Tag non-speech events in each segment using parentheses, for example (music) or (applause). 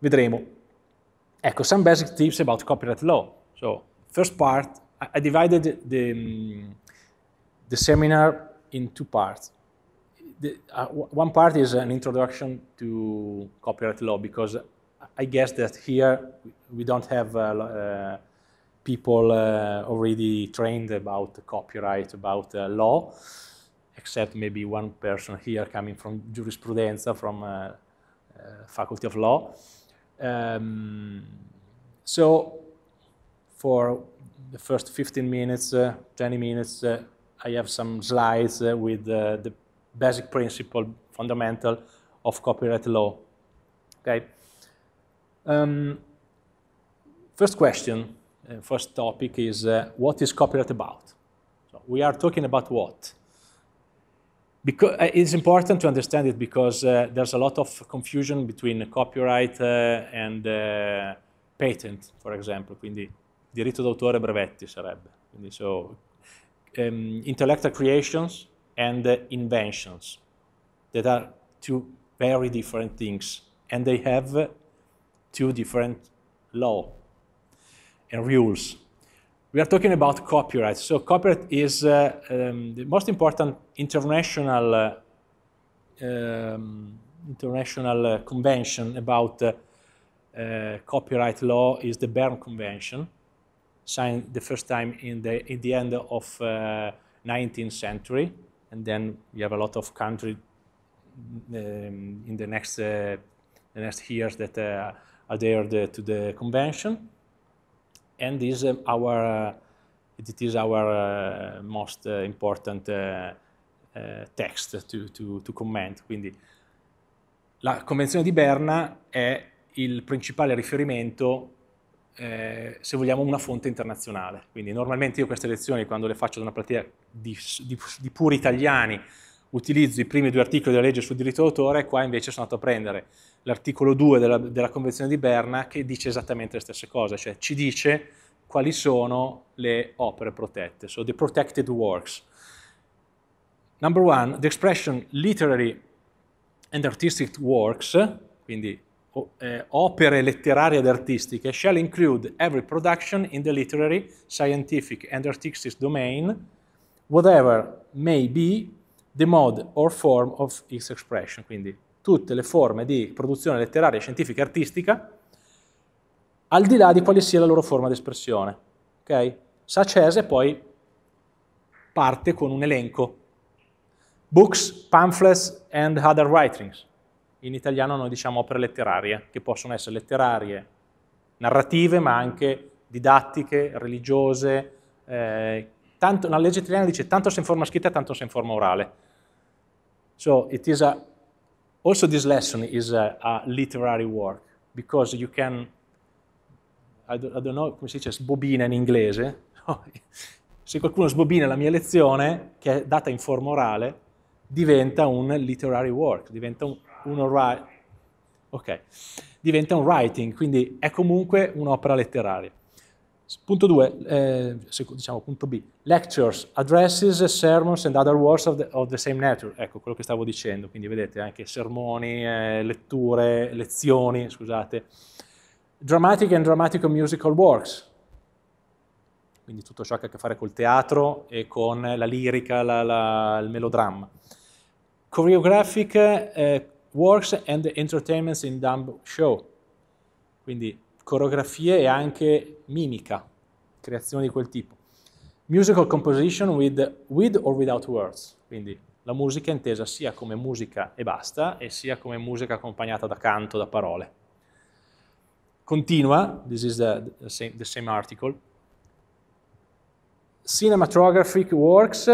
Vedremo. Ecco, some basic tips about copyright law. So, first part, I divided the, mm, the seminar in two parts. The, uh, one part is an introduction to copyright law because I guess that here we don't have uh, uh, people uh, already trained about copyright, about uh, law, except maybe one person here coming from jurisprudenza, from uh, Faculty of Law. Um, so for the first 15 minutes, uh, 20 minutes, uh, I have some slides uh, with uh, the basic principle, fundamental of copyright law. Okay. Um, first question, uh, first topic is uh, what is copyright about? So we are talking about what? because uh, it's important to understand it because uh, there's a lot of confusion between copyright uh, and uh, patent, for example, quindi diritto d'autore brevetti sarebbe. Quindi so um, intellectual creations and uh, inventions that are two very different things and they have two different law and rules we are talking about copyright. So copyright is uh, um, the most important international uh, um, international uh, convention about uh, uh, copyright law is the Berne Convention, signed the first time in the in the end of 19th uh, century, and then we have a lot of countries um, in the next the next years that adhered to the convention. and is um, our uh, it is our uh, most uh, important text to, to, to comment. Quindi la Convenzione di Berna è il principale riferimento eh, se vogliamo, una fonte internazionale. Quindi normalmente io queste lezioni, quando le faccio da una platea di, di, di puri italiani utilizzo i primi due articoli della legge sul diritto d'autore, qua invece sono andato a prendere l'articolo 2 della, della, Convenzione di Berna che dice esattamente le stesse cose, cioè ci dice quali sono le opere protette, so the protected works. Number one, the expression literary and artistic works, quindi eh, opere letterarie ed artistiche, shall include every production in the literary, scientific and artistic domain, whatever may be the mode or form of its expression, quindi tutte le forme di produzione letteraria, scientifica e artistica, al di là di quale sia la loro forma di espressione. Okay? Sacese poi parte con un elenco. Books, pamphlets and other writings. In italiano noi diciamo opere letterarie, che possono essere letterarie, narrative, ma anche didattiche, religiose. Eh, tanto, la legge italiana dice tanto se in forma scritta, tanto se in forma orale So it is a, also this lesson is a, a literary work because you can, I don't, I don't know come si dice, sbobina in inglese. (laughs) Se qualcuno sbobina la mia lezione, che è data in forma orale, diventa un literary work, diventa un, un orale. Ok, diventa un writing, quindi è comunque un'opera letteraria. Punto 2, eh, diciamo punto B, lectures, addresses, sermons and other works of the, of the, same nature, ecco quello che stavo dicendo, quindi vedete anche sermoni, eh, letture, lezioni, scusate, dramatic and dramatical musical works, quindi tutto ciò che ha a che fare col teatro e con la lirica, la, la, il melodramma, choreographic eh, works and entertainments in dumb show, quindi coreografie e anche mimica, creazioni di quel tipo. Musical composition with, with or without words, quindi la musica intesa sia come musica e basta e sia come musica accompagnata da canto, da parole. Continua, this is the, the, same, the same article. Cinematographic works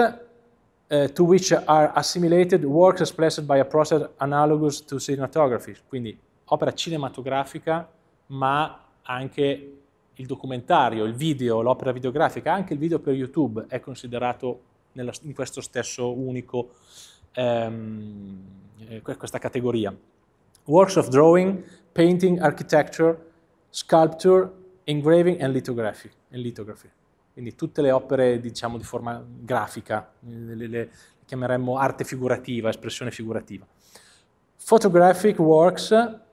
Uh, to which are assimilated works expressed by a process analogous to cinematography, quindi opera cinematografica ma anche il documentario, il video, l'opera videografica, anche il video per YouTube è considerato nella, in questo stesso unico, ehm, eh, questa categoria. Works of drawing, painting, architecture, sculpture, engraving and lithography. And lithography. Quindi tutte le opere diciamo, di forma grafica, le, le, le chiameremmo arte figurativa, espressione figurativa. Photographic works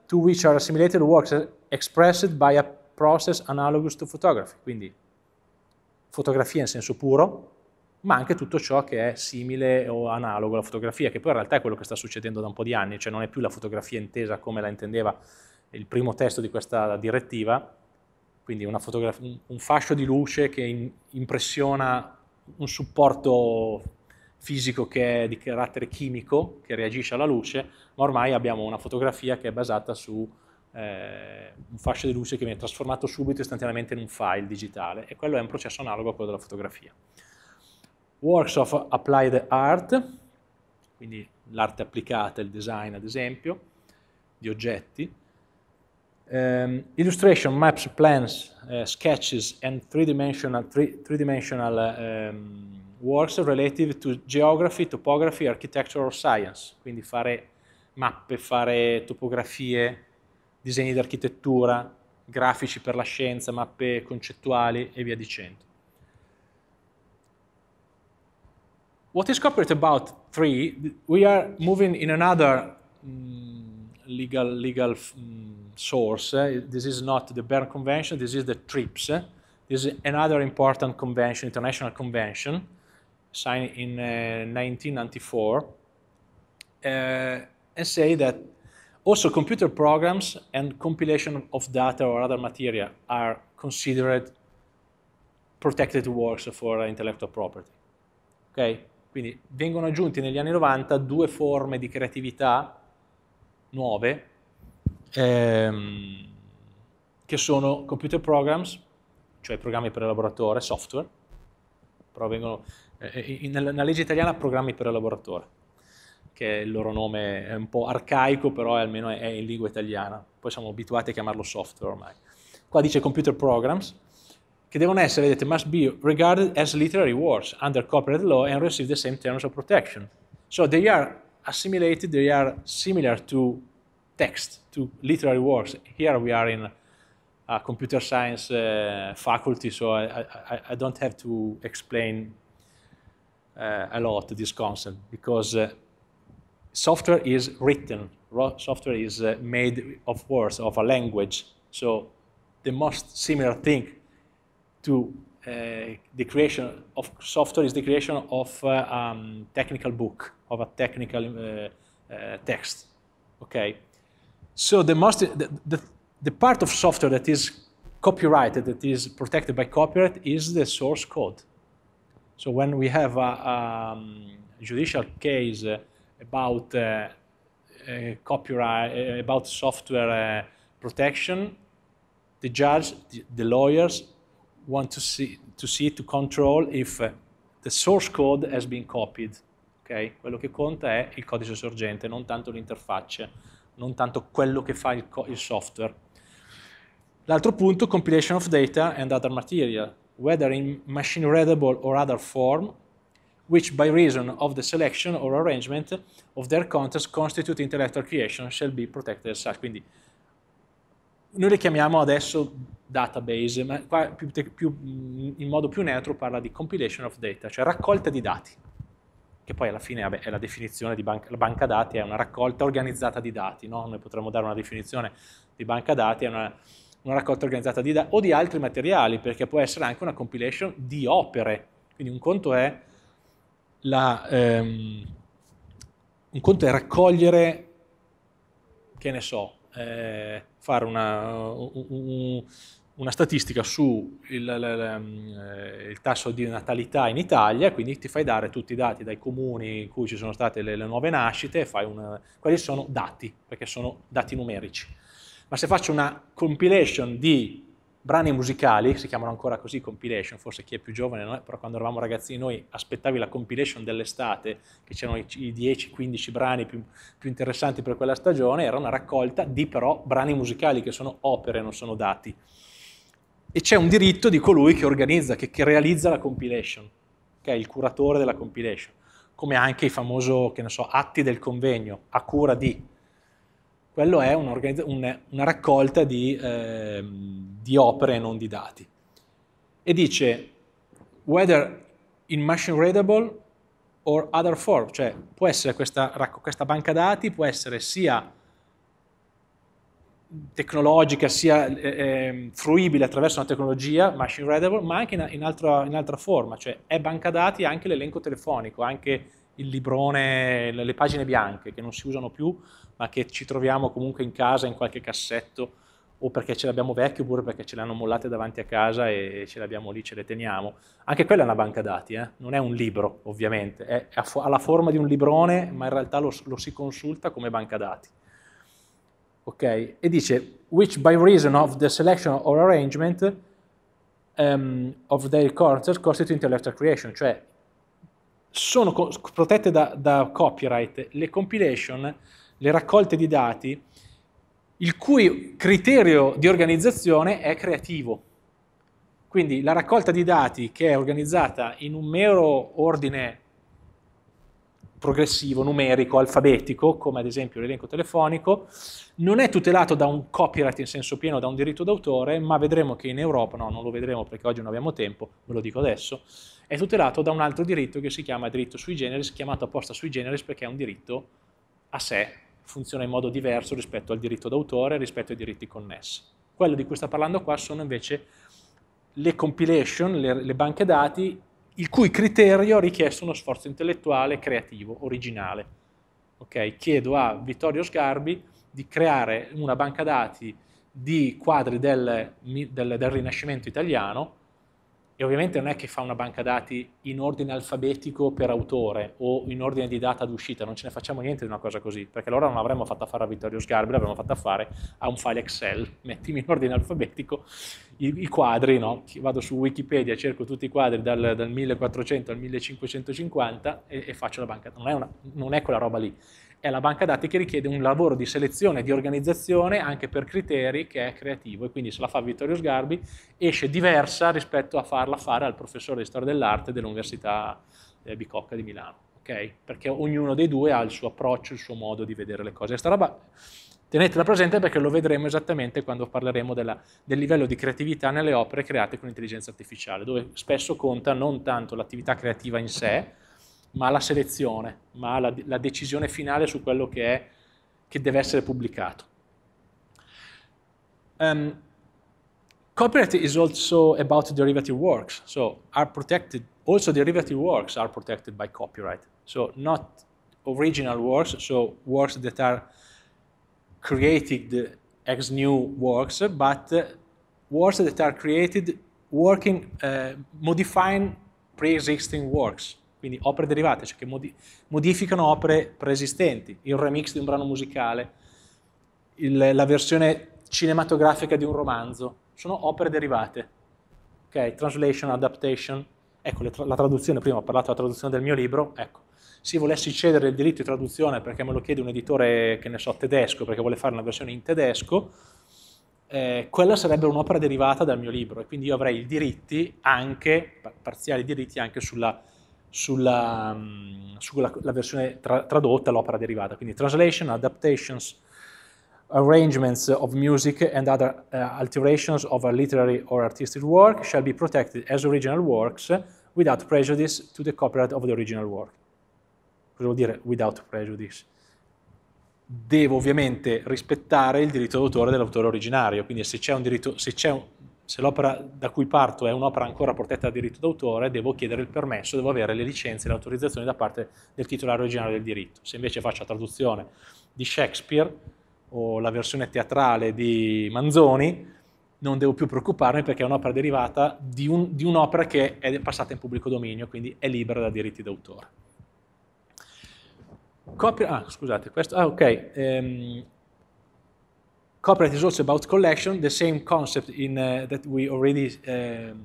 to which are assimilated works expressed by a process analogous to photography, quindi fotografia in senso puro, ma anche tutto ciò che è simile o analogo alla fotografia, che poi in realtà è quello che sta succedendo da un po' di anni, cioè non è più la fotografia intesa come la intendeva il primo testo di questa direttiva, quindi un fascio di luce che impressiona un supporto fisico che è di carattere chimico, che reagisce alla luce, ma ormai abbiamo una fotografia che è basata su eh, un fascio di luce che viene trasformato subito istantaneamente in un file digitale e quello è un processo analogo a quello della fotografia. Works of Applied Art, quindi l'arte applicata, il design ad esempio, di oggetti. Um, illustration, maps, plans, uh, sketches and three-dimensional three, three um, ehm, works relative to geography, topography, architecture or science, quindi fare mappe, fare topografie, disegni d'architettura, grafici per la scienza, mappe concettuali e via dicendo. What is corporate about three? We are moving in another um, legal legal um, source. This is not the Bern Convention. This is the TRIPS. This is another important convention, international convention, signed in uh, 1994, uh, and say that Also, computer programs and compilation of data or other material are considered protected works for intellectual property. Ok? Quindi vengono aggiunti negli anni 90 due forme di creatività nuove ehm, che sono computer programs, cioè programmi per elaboratore, software, però vengono, eh, eh in, nella legge italiana programmi per elaboratore che il loro nome è un po' arcaico, però almeno è, è in lingua italiana. Poi siamo abituati a chiamarlo software ormai. Qua dice computer programs, che devono essere, vedete, must be regarded as literary works under corporate law and receive the same terms of protection. So they are assimilated, they are similar to text, to literary works. Here we are in a computer science uh, faculty, so I, I, I, don't have to explain uh, a lot this concept because uh, software is written, software is uh, made of words, of a language. So the most similar thing to uh, the creation of software is the creation of uh, um, technical book, of a technical uh, uh, text, okay? So the most, the, the, the part of software that is copyrighted, that is protected by copyright is the source code. So when we have a, a um, judicial case about eh, eh, copyright, eh, about software protection, the judge, the lawyers want to see to, see, to control if the source code has been copied. Okay? Quello che conta è il codice sorgente, non tanto l'interfaccia, non tanto quello che fa il, il software. L'altro punto, compilation of data and other material, whether in machine readable or other form, which by reason of the selection or arrangement of their contents constitute intellectual creation shall be protected as such. Quindi noi le chiamiamo adesso database, ma qua più, più, mm, in modo più neutro parla di compilation of data, cioè raccolta di dati, che poi alla fine vabbè, è la definizione di banca, la banca dati, è una raccolta organizzata di dati, no? noi potremmo dare una definizione di banca dati, è una, una raccolta organizzata di dati o di altri materiali, perché può essere anche una compilation di opere, quindi un conto è la, ehm, un conto è raccogliere, che ne so, eh, fare una, un, una statistica su il, il, mm, eh, il, tasso di natalità in Italia, quindi ti fai dare tutti i dati dai comuni in cui ci sono state le, le nuove nascite, e fai una, quelli sono dati, perché sono dati numerici. Ma se faccio una compilation di brani musicali, si chiamano ancora così compilation, forse chi è più giovane, no? però quando eravamo ragazzini noi aspettavi la compilation dell'estate, che c'erano i 10-15 brani più, più, interessanti per quella stagione, era una raccolta di però brani musicali che sono opere, non sono dati. E c'è un diritto di colui che organizza, che, che realizza la compilation, che è il curatore della compilation, come anche il famoso, so, atti del convegno, a cura di. Quello è un, una raccolta di... Eh, di opere e non di dati. E dice whether in machine readable or other form, cioè può essere questa, questa banca dati, può essere sia tecnologica, sia eh, ehm, fruibile attraverso una tecnologia, machine readable, ma anche in, in, altra, in altra forma, cioè è banca dati anche l'elenco telefonico, anche il librone, le pagine bianche che non si usano più, ma che ci troviamo comunque in casa in qualche cassetto o perché ce l'abbiamo vecchio oppure perché ce l'hanno mollate davanti a casa e ce l'abbiamo lì, ce le teniamo. Anche quella è una banca dati, eh? non è un libro ovviamente, è, ha la forma di un librone ma in realtà lo, lo si consulta come banca dati. Okay. E dice, which by reason of the selection or arrangement um, of their content costitute intellectual creation, cioè sono protette da, da copyright le compilation, le raccolte di dati il cui criterio di organizzazione è creativo. Quindi la raccolta di dati che è organizzata in un mero ordine progressivo, numerico, alfabetico, come ad esempio l'elenco telefonico, non è tutelato da un copyright in senso pieno, da un diritto d'autore, ma vedremo che in Europa, no, non lo vedremo perché oggi non abbiamo tempo, ve lo dico adesso, è tutelato da un altro diritto che si chiama diritto sui generis, chiamato apposta sui generis perché è un diritto a sé funziona in modo diverso rispetto al diritto d'autore, rispetto ai diritti connessi. Quello di cui sta parlando qua sono invece le compilation, le, le banche dati, il cui criterio ha richiesto uno sforzo intellettuale, creativo, originale. Okay? Chiedo a Vittorio Sgarbi di creare una banca dati di quadri del, del, del Rinascimento italiano e ovviamente non è che fa una banca dati in ordine alfabetico per autore o in ordine di data d'uscita, non ce ne facciamo niente di una cosa così, perché allora non l'avremmo fatta fare a Vittorio Sgarbi, l'avremmo fatta fare a un file Excel. Mettimi in ordine alfabetico i, i quadri, no? vado su Wikipedia, cerco tutti i quadri dal, dal 1400 al 1550 e, e faccio la banca. Non è, una, non è quella roba lì è la banca dati che richiede un lavoro di selezione, e di organizzazione anche per criteri che è creativo e quindi se la fa Vittorio Sgarbi esce diversa rispetto a farla fare al professore di storia dell'arte dell'Università eh, Bicocca di Milano, ok? Perché ognuno dei due ha il suo approccio, il suo modo di vedere le cose. Questa roba tenetela presente perché lo vedremo esattamente quando parleremo della, del livello di creatività nelle opere create con intelligenza artificiale, dove spesso conta non tanto l'attività creativa in sé, ma la selezione, ma la, la decisione finale su quello che, è, che deve essere pubblicato. Um, copyright is also about derivative works, so are protected, also derivative works are protected by copyright, so not original works, so works that are created ex new works, but uh, works that are created working, uh, modifying pre-existing works quindi opere derivate, cioè che modi modificano opere preesistenti, il remix di un brano musicale, il, la versione cinematografica di un romanzo, sono opere derivate, ok? Translation, adaptation, ecco tra la traduzione, prima ho parlato della traduzione del mio libro, ecco, se volessi cedere il diritto di traduzione perché me lo chiede un editore, che ne so, tedesco, perché vuole fare una versione in tedesco, eh, quella sarebbe un'opera derivata dal mio libro e quindi io avrei i diritti anche, parziali diritti anche sulla sulla, sulla versione tra, tradotta, l'opera derivata, quindi translation, adaptations, arrangements of music and other uh, alterations of a literary or artistic work shall be protected as original works without prejudice to the copyright of the original work. Cosa vuol dire without prejudice? Devo ovviamente rispettare il diritto d'autore dell'autore originario, quindi se c'è un, diritto, se c'è un se l'opera da cui parto è un'opera ancora protetta da diritto d'autore, devo chiedere il permesso, devo avere le licenze e le autorizzazioni da parte del titolare originario del diritto. Se invece faccio la traduzione di Shakespeare o la versione teatrale di Manzoni, non devo più preoccuparmi perché è un'opera derivata di, un, di un'opera che è passata in pubblico dominio, quindi è libera da diritti d'autore. Copia, ah, scusate, questo, ah, ok, ehm, Copyright is also about collection, the same concept in, uh, that we already um,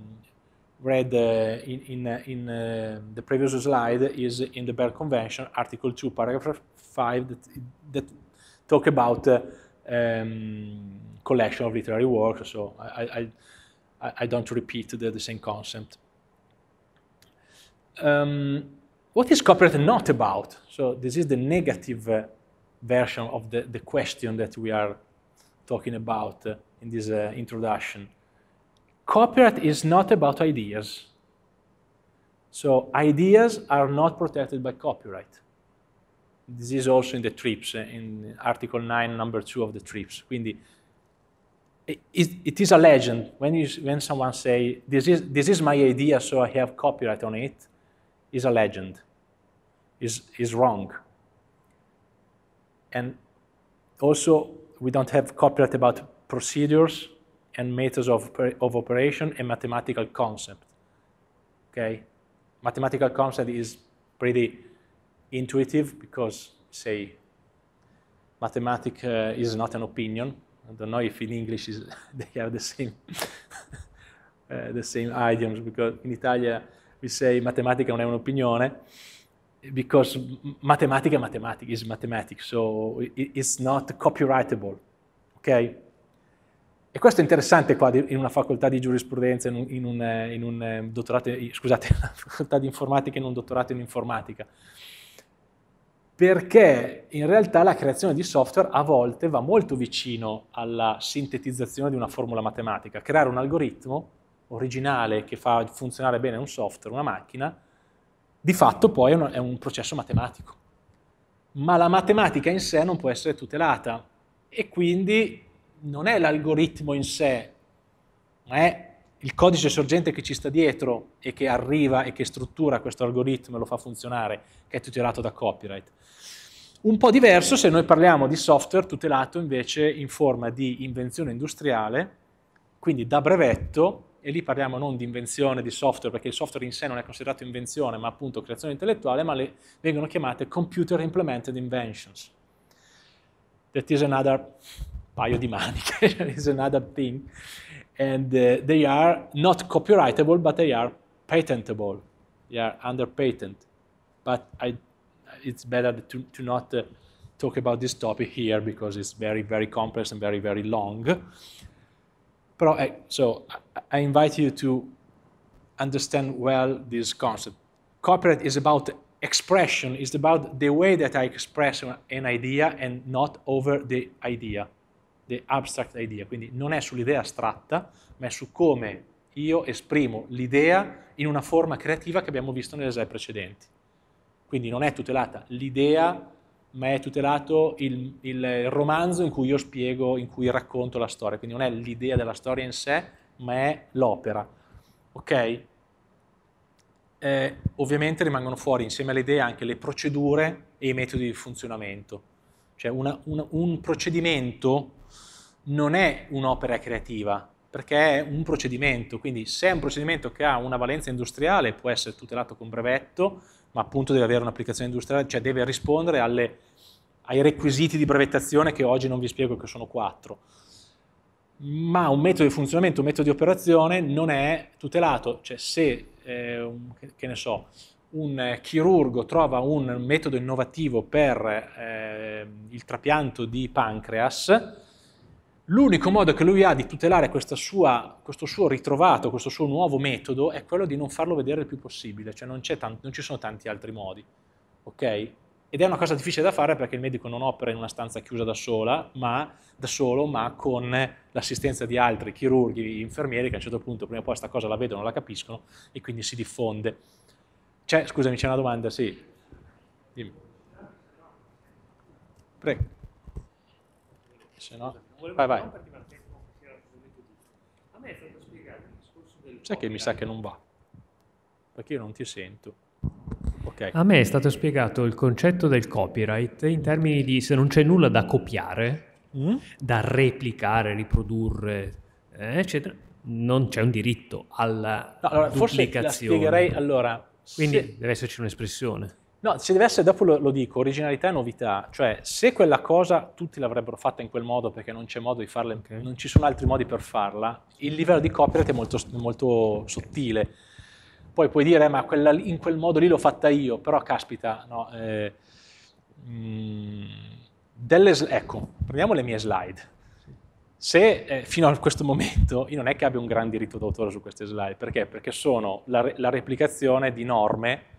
read uh, in, in, uh, in uh, the previous slide is in the Berne Convention, Article 2, Paragraph 5, that, that talk about uh, um, collection of literary works. So I, I, I don't repeat the, the same concept. Um, what is copyright not about? So this is the negative uh, version of the, the question that we are talking about uh, in this uh, introduction. Copyright is not about ideas. So ideas are not protected by copyright. This is also in the TRIPS, uh, in Article 9, number 2 of the TRIPS. Quindi it, it is a legend when, you, when someone say, this is, this is my idea, so I have copyright on it, is a legend, is, is wrong. And also we don't have copyright about procedures and methods of, of operation and mathematical concept. Okay, mathematical concept is pretty intuitive because say mathematics uh, is not an opinion. I don't know if in English is, (laughs) they have the same (laughs) uh, the same idioms because in Italia we say matematica non è un'opinione. because mathematics and mathematics is mathematics, so it's not copyrightable, ok? E questo è interessante qua in una facoltà di giurisprudenza, in un, in un, eh, in un eh, dottorato, eh, scusate, (laughs) una facoltà di informatica in un dottorato in informatica. Perché in realtà la creazione di software a volte va molto vicino alla sintetizzazione di una formula matematica. Creare un algoritmo originale che fa funzionare bene un software, una macchina, di fatto poi è un, è un processo matematico. Ma la matematica in sé non può essere tutelata e quindi non è l'algoritmo in sé, ma è il codice sorgente che ci sta dietro e che arriva e che struttura questo algoritmo e lo fa funzionare, che è tutelato da copyright. Un po' diverso se noi parliamo di software tutelato invece in forma di invenzione industriale, quindi da brevetto e lì parliamo non di invenzione di software, perché il software in sé non è considerato invenzione, ma appunto creazione intellettuale, ma le vengono chiamate computer implemented inventions. That is another paio di maniche, (laughs) that is another thing. And uh, they are not copyrightable, but they are patentable. They are under patent. But I, it's better to, to not uh, talk about this topic here because it's very, very complex and very, very long. Però, eh, so I invite you to understand well this concept. Copyright is about expression, it's about the way that I express an idea and not over the idea, the abstract idea. Quindi non è sull'idea astratta, ma è su come io esprimo l'idea in una forma creativa che abbiamo visto nelle slide precedenti. Quindi non è tutelata l'idea ma è tutelato il, il romanzo in cui io spiego, in cui racconto la storia, quindi non è l'idea della storia in sé, ma è l'opera. Ok? Eh, ovviamente rimangono fuori insieme alle idee anche le procedure e i metodi di funzionamento. Cioè una, una, un procedimento non è un'opera creativa, perché è un procedimento, quindi se è un procedimento che ha una valenza industriale può essere tutelato con brevetto, ma appunto deve avere un'applicazione industriale, cioè deve rispondere alle, ai requisiti di brevettazione che oggi non vi spiego che sono quattro. Ma un metodo di funzionamento, un metodo di operazione non è tutelato, cioè se, eh, un, che ne so, un eh, chirurgo trova un metodo innovativo per eh, il trapianto di pancreas, L'unico modo che lui ha di tutelare sua, questo suo ritrovato, questo suo nuovo metodo, è quello di non farlo vedere il più possibile, cioè non, tanti, non ci sono tanti altri modi, Ok? Ed è una cosa difficile da fare perché il medico non opera in una stanza chiusa da, sola, ma, da solo, ma con l'assistenza di altri chirurghi, infermieri, che a un certo punto prima o poi questa cosa la vedono, la capiscono e quindi si diffonde. C'è, scusami, c'è una domanda, sì. Dimmi. Prego. Se no volevo vai, vai. romperti dal tempo che era giusto. A me è stato spiegato il discorso del Sai che mi sa che non va. Perché io non ti sento. Okay. A me è stato spiegato il concetto del copyright in termini di se non c'è nulla da copiare, mm? da replicare, riprodurre, eh, eccetera, non c'è un diritto alla no, allora, Forse la spiegherei allora. Quindi se... deve esserci un'espressione. No, ci deve essere, dopo lo, lo, dico, originalità e novità, cioè se quella cosa tutti l'avrebbero fatta in quel modo perché non c'è modo di farla, okay. non ci sono altri modi per farla, il livello di copyright è molto, molto sottile. Poi puoi dire, eh, ma quella, in quel modo lì l'ho fatta io, però caspita, no, eh, mm, delle, ecco, prendiamo le mie slide. Se eh, fino a questo momento io non è che abbia un gran diritto d'autore su queste slide, perché? Perché sono la, la replicazione di norme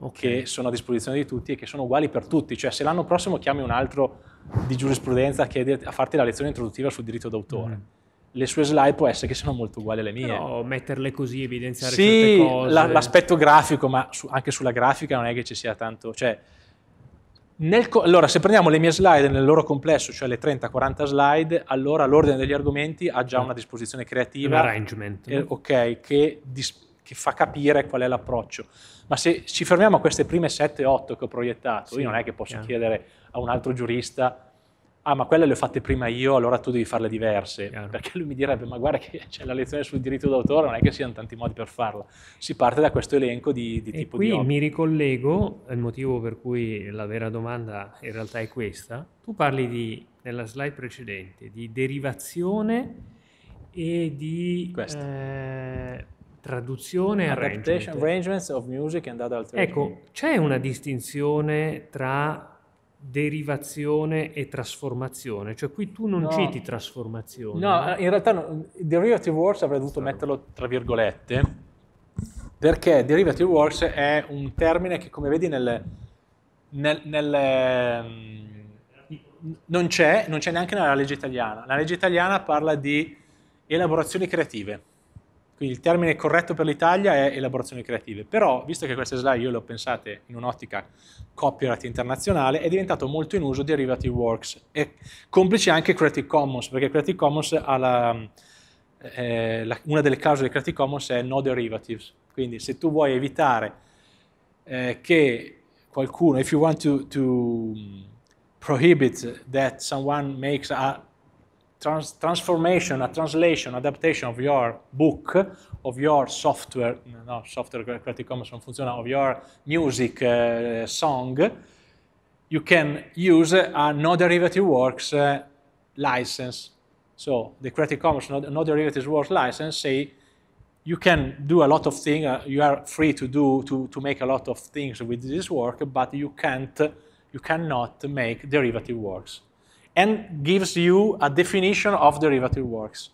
okay. che sono a disposizione di tutti e che sono uguali per tutti. Cioè se l'anno prossimo chiami un altro di giurisprudenza a farti la lezione introduttiva sul diritto d'autore, mm. le sue slide può essere che siano molto uguali alle mie. Però metterle così, evidenziare sì, certe cose... Sì, l'aspetto grafico, ma su, anche sulla grafica non è che ci sia tanto... Cioè, nel, allora, se prendiamo le mie slide nel loro complesso, cioè le 30-40 slide, allora l'ordine degli argomenti ha già mm. una disposizione creativa. Un arrangement. Eh, ok, che dis, ti fa capire qual è l'approccio. Ma se ci fermiamo a queste prime 7-8 che ho proiettato, sì, io non è che posso chiaro. chiedere a un altro giurista ah ma quelle le ho fatte prima io, allora tu devi farle diverse, chiaro. perché lui mi direbbe ma guarda che c'è la lezione sul diritto d'autore, non è che siano tanti modi per farla, si parte da questo elenco di, di e tipo qui di... mi ricollego il motivo per cui la vera domanda in realtà è questa, tu parli di, nella slide precedente di derivazione e di traduzione e arrangement. Arrangements of music and other Ecco, c'è una distinzione tra derivazione e trasformazione, cioè qui tu non no. citi trasformazione. No, eh? Eh, in realtà no. derivative works avrei dovuto Sarà. metterlo tra virgolette, perché derivative works è un termine che come vedi nel, nel, nel ehm, non c'è, non c'è neanche nella legge italiana. La legge italiana parla di elaborazioni creative. Quindi il termine corretto per l'Italia è elaborazioni creative, però visto che queste slide io le ho pensate in un'ottica copyright internazionale, è diventato molto in uso derivative works e complice anche Creative Commons, perché Creative Commons ha la, eh, la, una delle clausole di Creative Commons è no derivatives, quindi se tu vuoi evitare eh, che qualcuno, if you want to, to mm, prohibit that someone makes a trans transformation, a translation, adaptation of your book, of your software, no, software Creative Commons non funziona, of your music uh, song, you can use a no-derivative works uh, license. So the Creative Commons no-derivative works license say you can do a lot of things, uh, you are free to do, to, to make a lot of things with this work, but you can't, you cannot make derivative works and gives you a definition of derivative works.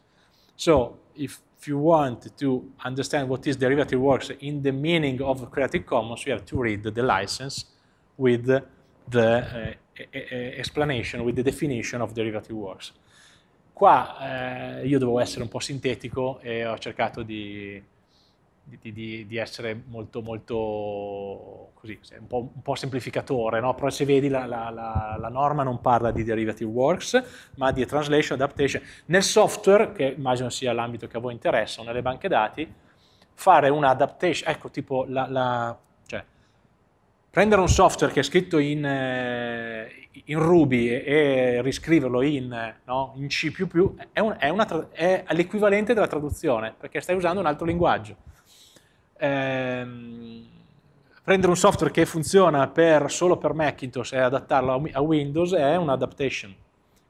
So if, you want to understand what is derivative works in the meaning of Creative Commons, you have to read the license with the, uh, explanation, with the definition of derivative works. Qua eh, io dovevo essere un po' sintetico e ho cercato di di, di, di, essere molto, molto così, un po', un po semplificatore, no? però se vedi la, la, la, la, norma non parla di derivative works, ma di translation, adaptation. Nel software, che immagino sia l'ambito che a voi interessa, nelle banche dati, fare una adaptation, ecco tipo cioè, prendere un software che è scritto in, eh, in Ruby e, e riscriverlo in, no? in C++ è, un, è, una, è l'equivalente della traduzione, perché stai usando un altro linguaggio ehm, prendere un software che funziona per, solo per Macintosh e adattarlo a, Windows è un'adaptation.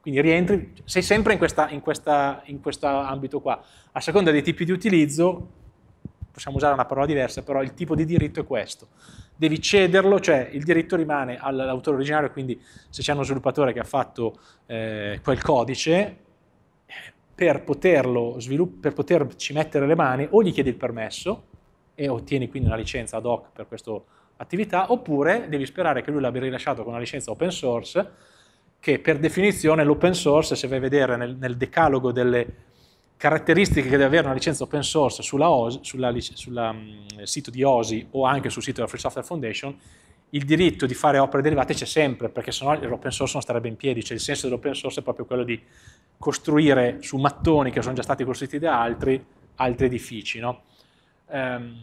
Quindi rientri, sei sempre in, questa, in, questa, in questo ambito qua. A seconda dei tipi di utilizzo, possiamo usare una parola diversa, però il tipo di diritto è questo. Devi cederlo, cioè il diritto rimane all'autore originario, quindi se c'è uno sviluppatore che ha fatto eh, quel codice, eh, per poterlo per poterci mettere le mani o gli chiedi il permesso, e ottieni quindi una licenza ad hoc per questa attività, oppure devi sperare che lui l'abbia rilasciato con una licenza open source, che per definizione l'open source, se vai a vedere nel, nel decalogo delle caratteristiche che deve avere una licenza open source sul mm, sito di OSI o anche sul sito della Free Software Foundation, il diritto di fare opere derivate c'è sempre, perché sennò l'open source non starebbe in piedi, cioè il senso dell'open source è proprio quello di costruire su mattoni che sono già stati costruiti da altri, altri edifici, no? Ehm,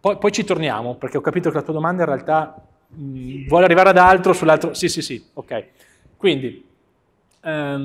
poi, poi, ci torniamo, perché ho capito che la tua domanda in realtà mh, mm, vuole arrivare ad altro sull'altro. Sì, sì, sì, ok. Quindi, ehm,